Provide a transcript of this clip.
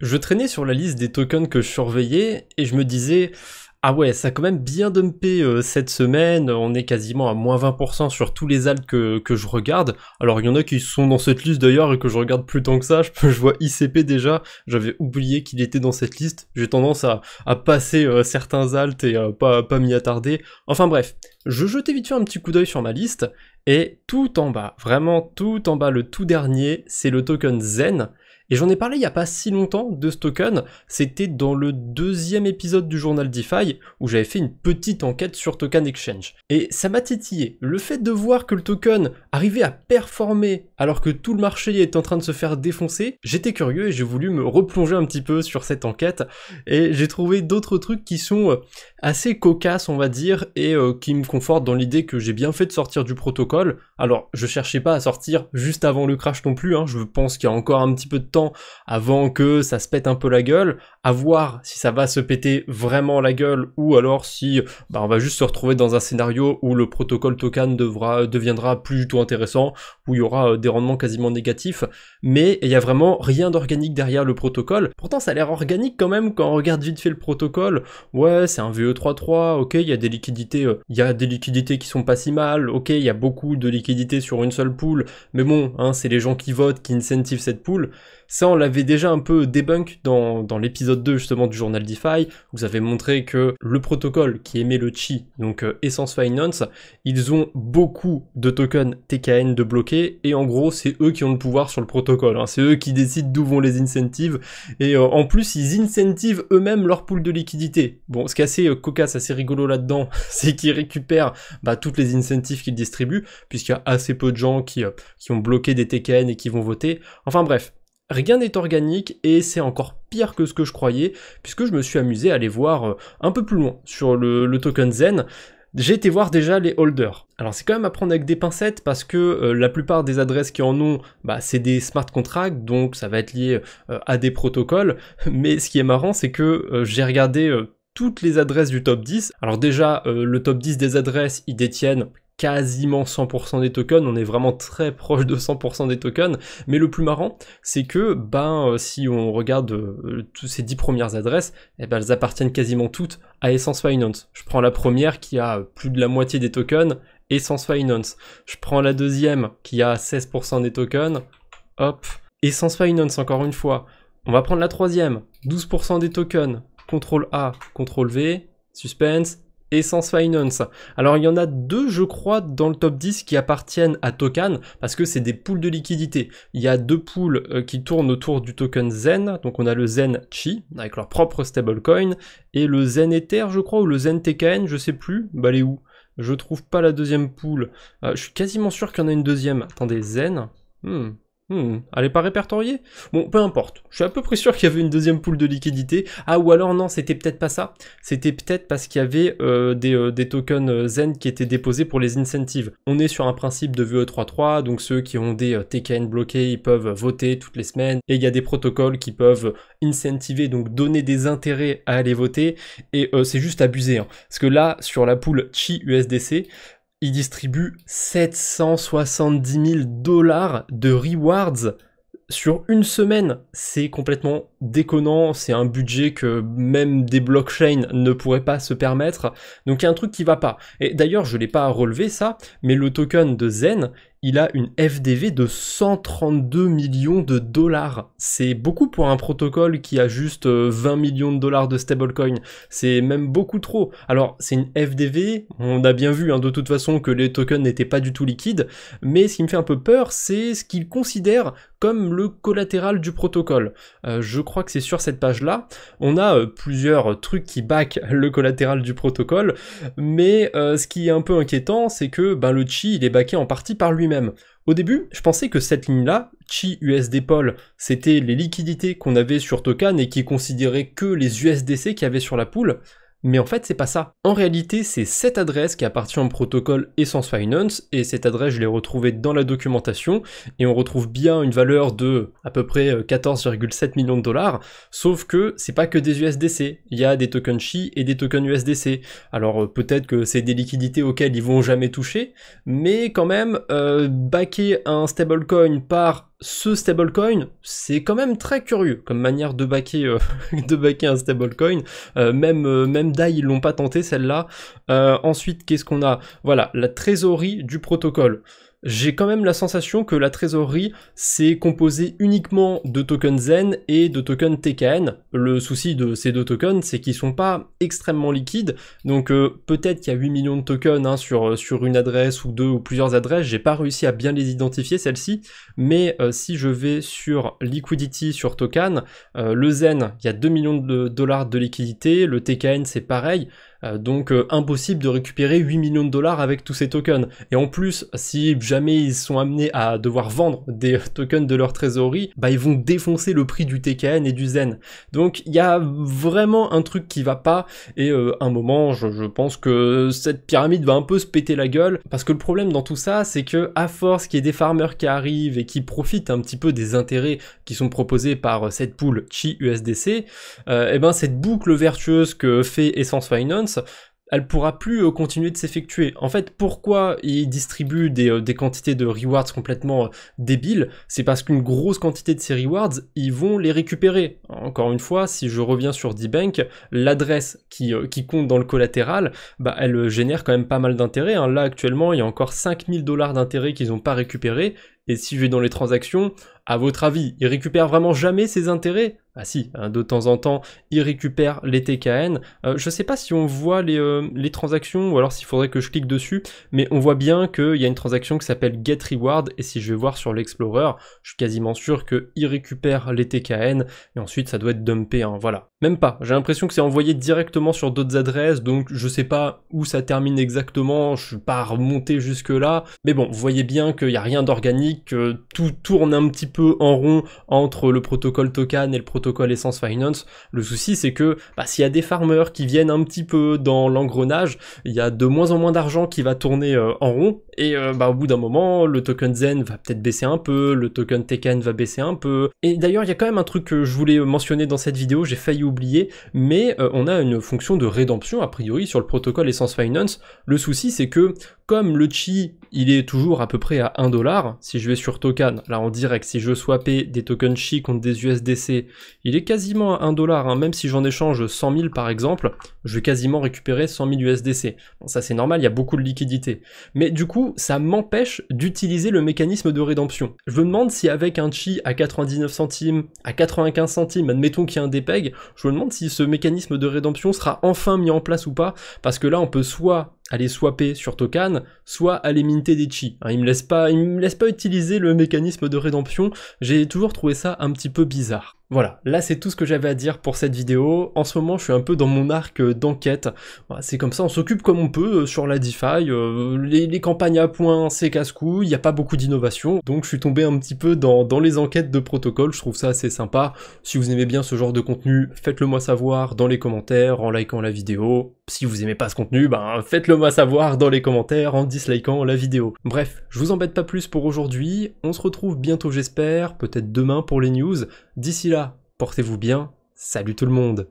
Je traînais sur la liste des tokens que je surveillais et je me disais ah ouais, ça a quand même bien dumpé euh, cette semaine. On est quasiment à moins 20% sur tous les alts que, je regarde. Alors, il y en a qui sont dans cette liste d'ailleurs et que je regarde plus tant que ça. Je, vois ICP déjà. J'avais oublié qu'il était dans cette liste. J'ai tendance à, passer euh, certains alts et pas, pas m'y attarder. Enfin bref, je jetais vite fait un petit coup d'œil sur ma liste. Et tout en bas, vraiment tout en bas, le tout dernier, c'est le token Zen et j'en ai parlé il n'y a pas si longtemps de ce token, c'était dans le deuxième épisode du journal DeFi, où j'avais fait une petite enquête sur Token Exchange. Et ça m'a titillé. Le fait de voir que le token arrivait à performer alors que tout le marché est en train de se faire défoncer, j'étais curieux et j'ai voulu me replonger un petit peu sur cette enquête. Et j'ai trouvé d'autres trucs qui sont euh, assez cocasses, on va dire, et euh, qui me confortent dans l'idée que j'ai bien fait de sortir du protocole. Alors, je cherchais pas à sortir juste avant le crash non plus, hein. je pense qu'il y a encore un petit peu de temps avant que ça se pète un peu la gueule, à voir si ça va se péter vraiment la gueule ou alors si bah, on va juste se retrouver dans un scénario où le protocole token devra, deviendra plus du tout intéressant, où il y aura euh, des rendements quasiment négatifs, mais il n'y a vraiment rien d'organique derrière le protocole. Pourtant ça a l'air organique quand même quand on regarde vite fait le protocole. Ouais, c'est un VE33, ok, il y a des liquidités, euh, il y a des liquidités qui sont pas si mal, ok, il y a beaucoup de liquidités sur une seule poule, mais bon, hein, c'est les gens qui votent, qui incentivent cette poule. Ça, on l'avait déjà un peu débunk dans, dans l'épisode 2 justement du journal DeFi, vous avez montré que le protocole qui émet le chi, donc euh, Essence Finance, ils ont beaucoup de tokens TKN de bloqués, et en gros, c'est eux qui ont le pouvoir sur le protocole. Hein. C'est eux qui décident d'où vont les incentives, et euh, en plus, ils incentivent eux-mêmes leur pool de liquidité. Bon, ce qui est assez euh, cocasse, assez rigolo là-dedans, c'est qu'ils récupèrent bah, toutes les incentives qu'ils distribuent, puisqu'il y a assez peu de gens qui, qui ont bloqué des TKN et qui vont voter. Enfin bref, Rien n'est organique et c'est encore pire que ce que je croyais puisque je me suis amusé à aller voir euh, un peu plus loin sur le, token Zen. J'ai été voir déjà les holders. Alors c'est quand même à prendre avec des pincettes parce que euh, la plupart des adresses qui en ont, bah, c'est des smart contracts, donc ça va être lié euh, à des protocoles. Mais ce qui est marrant, c'est que j'ai regardé toutes les adresses du top 10. Alors déjà, le top 10 des adresses, ils détiennent quasiment 100% des tokens, on est vraiment très proche de 100% des tokens, mais le plus marrant, c'est que ben euh, si on regarde euh, tous ces 10 premières adresses, eh ben, elles appartiennent quasiment toutes à Essence Finance. Je prends la première qui a plus de la moitié des tokens, Essence Finance. Je prends la deuxième qui a 16% des tokens, hop, Essence Finance encore une fois. On va prendre la troisième, 12% des tokens, CTRL A, CTRL V, suspense, Essence Finance. Alors il y en a deux, je crois, dans le top 10 qui appartiennent à Token parce que c'est des poules de liquidité. Il y a deux poules euh, qui tournent autour du token Zen. Donc on a le Zen Chi avec leur propre stablecoin et le Zen Ether, je crois, ou le Zen TKN, je sais plus. Bah est où Je trouve pas la deuxième poule, euh, je suis quasiment sûr qu'il y en a une deuxième. Attendez, Zen. Hmm. Hmm, elle n'est pas répertoriée Bon, peu importe. Je suis à peu près sûr qu'il y avait une deuxième poule de liquidité. Ah, ou alors non, c'était peut-être pas ça. C'était peut-être parce qu'il y avait euh, euh, des, tokens euh, Zen qui étaient déposés pour les incentives. On est sur un principe de VE33, donc ceux qui ont des TKN bloqués, ils peuvent voter toutes les semaines. Et il y a des protocoles qui peuvent incentiver, donc donner des intérêts à aller voter. Et c'est juste abusé. Hein. Parce que là, sur la poule Chi USDC, il distribue 770 000 dollars de rewards sur une semaine. C'est complètement déconnant, c'est un budget que même des blockchains ne pourraient pas se permettre. Donc il y a un truc qui va pas. Et d'ailleurs, je l'ai pas relevé ça, mais le token de Zen, il a une FDV de 132 millions de dollars. C'est beaucoup pour un protocole qui a juste 20 euh, millions de dollars de stablecoin. C'est même beaucoup trop. Alors, c'est une FDV, on a bien vu hein, de toute façon que les tokens n'étaient pas du tout liquides, mais ce qui me fait un peu peur, c'est ce qu'il considère comme le collatéral du protocole. Euh, je crois que c'est sur cette page-là. On a euh, plusieurs trucs qui back le collatéral du protocole, mais ce qui est un peu inquiétant, c'est que ben, le chi, il est backé en partie par lui-même. Au début, je pensais que cette ligne-là, Chi USD Pol, c'était les liquidités qu'on avait sur Token et qui considéraient que les USDC qu'il y avait sur la poule. Mais en fait, c'est pas ça. En réalité, c'est cette adresse qui appartient au protocole Essence Finance, et cette adresse, je l'ai retrouvée dans la documentation, et on retrouve bien une valeur de à peu près 14,7 euh, millions de dollars, sauf que c'est pas que des USDC, il y a des tokens chi et des tokens USDC. Alors euh, peut-être que c'est des liquidités auxquelles ils vont jamais toucher, mais quand même, euh, backer un stablecoin par ce stablecoin, c'est quand même très curieux comme manière de baquer, euh, de baquer un stablecoin. Euh, même, euh, même DAI, ils l'ont pas tenté celle-là. ensuite, qu'est-ce qu'on a Voilà, la trésorerie du protocole j'ai quand même la sensation que la trésorerie c'est composé uniquement de tokens Zen et de tokens TKN. Le souci de ces deux tokens, c'est qu'ils sont pas extrêmement liquides, donc euh, peut-être qu'il y a 8 millions de tokens hein, sur, euh, sur une adresse ou deux ou plusieurs adresses, j'ai pas réussi à bien les identifier celles-ci, mais euh, si je vais sur liquidity sur token, le Zen, il y a 2 millions de dollars de liquidité, le TKN c'est pareil, euh, donc euh, impossible de récupérer 8 millions de dollars avec tous ces tokens. Et en plus, si jamais ils sont amenés à devoir vendre des tokens de leur trésorerie, bah, ils vont défoncer le prix du TKN et du Zen. Donc il y a vraiment un truc qui va pas et à euh, un moment, je, pense que cette pyramide va un peu se péter la gueule parce que le problème dans tout ça, c'est que à force qu'il y ait des farmers qui arrivent et qui profitent un petit peu des intérêts qui sont proposés par cette poule Chi USDC, et eh ben cette boucle vertueuse que fait Essence Finance elle pourra plus euh, continuer de s'effectuer. En fait, pourquoi ils distribuent des, euh, quantités de rewards complètement euh, débiles C'est parce qu'une grosse quantité de ces rewards, ils vont les récupérer. Encore une fois, si je reviens sur D-Bank, l'adresse qui, compte dans le collatéral, bah, elle génère quand même pas mal d'intérêt. Hein. Là, actuellement, il y a encore 5000 dollars d'intérêt qu'ils n'ont pas récupérés. Et si je vais dans les transactions, à votre avis, il récupère vraiment jamais ses intérêts Ah si, hein, de temps en temps, il récupère les TKN. Euh, je ne sais pas si on voit euh, les, transactions ou alors s'il faudrait que je clique dessus, mais on voit bien qu'il y a une transaction qui s'appelle Get Reward et si je vais voir sur l'Explorer, je suis quasiment sûr qu'il récupère les TKN et ensuite ça doit être dumpé. Hein, voilà. Même pas. J'ai l'impression que c'est envoyé directement sur d'autres adresses, donc je sais pas où ça termine exactement, je suis pas remonté jusque là. Mais bon, vous voyez bien qu'il n'y a rien d'organique, tout tourne un petit peu en rond entre le protocole Token et le protocole Essence Finance. Le souci, c'est que bah, s'il y a des farmers qui viennent un petit peu dans l'engrenage, il y a de moins en moins d'argent qui va tourner euh, en rond. Et euh, bah, au bout d'un moment, le token Zen va peut-être baisser un peu, le token Tekken va baisser un peu. Et d'ailleurs, il y a quand même un truc que je voulais mentionner dans cette vidéo, j'ai failli oublier mais euh, on a une fonction de rédemption a priori sur le protocole Essence Finance. Le souci c'est que comme le chi, il est toujours à peu près à 1 dollar, si je vais sur token, là en direct, si je veux des tokens chi contre des USDC, il est quasiment à 1 dollar, hein. même si j'en échange 100 000 par exemple, je vais quasiment récupérer 100 000 USDC. ça c'est normal, il y a beaucoup de liquidité. Mais du coup, ça m'empêche d'utiliser le mécanisme de rédemption. Je me demande si avec un chi à 99 centimes, à 95 centimes, admettons qu'il y a un DPEG, je me demande si ce mécanisme de rédemption sera enfin mis en place ou pas, parce que là on peut soit aller swapper sur Tokan, soit aller minter des chi. Hein, il me laisse pas, il me laisse pas utiliser le mécanisme de rédemption. J'ai toujours trouvé ça un petit peu bizarre. Voilà, là c'est tout ce que j'avais à dire pour cette vidéo. En ce moment je suis un peu dans mon arc d'enquête. C'est comme ça, on s'occupe comme on peut euh, sur la DeFi. Euh, les, campagnes à points, c'est casse-cou, il n'y a pas beaucoup d'innovation. Donc je suis tombé un petit peu dans, les enquêtes de protocole, je trouve ça assez sympa. Si vous aimez bien ce genre de contenu, faites-le moi savoir dans les commentaires, en likant la vidéo. Si vous aimez pas ce contenu, ben faites-le moi savoir dans les commentaires, en dislikant la vidéo. Bref, je vous embête pas plus pour aujourd'hui. On se retrouve bientôt j'espère, peut-être demain pour les news. D'ici là, portez-vous bien, salut tout le monde